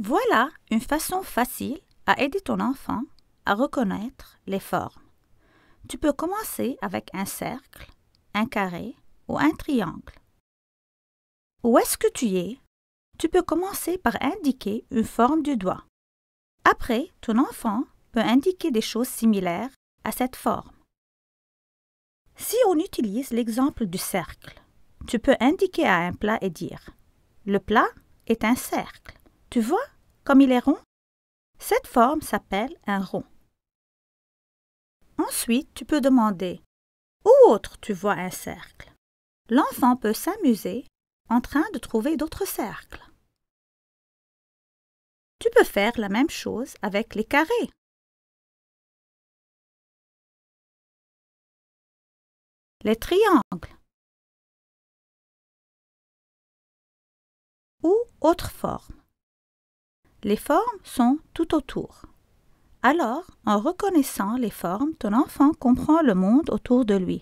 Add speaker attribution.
Speaker 1: Voilà une façon facile à aider ton enfant à reconnaître les formes. Tu peux commencer avec un cercle, un carré ou un triangle. Où est-ce que tu es Tu peux commencer par indiquer une forme du doigt. Après, ton enfant peut indiquer des choses similaires à cette forme. Si on utilise l'exemple du cercle, tu peux indiquer à un plat et dire ⁇ Le plat est un cercle ⁇ tu vois comme il est rond Cette forme s'appelle un rond. Ensuite, tu peux demander Où autre tu vois un cercle L'enfant peut s'amuser en train de trouver d'autres cercles. Tu peux faire la même
Speaker 2: chose avec les carrés. Les triangles.
Speaker 1: Ou autres formes. Les formes sont tout autour. Alors, en reconnaissant les formes, ton enfant comprend le monde autour de lui.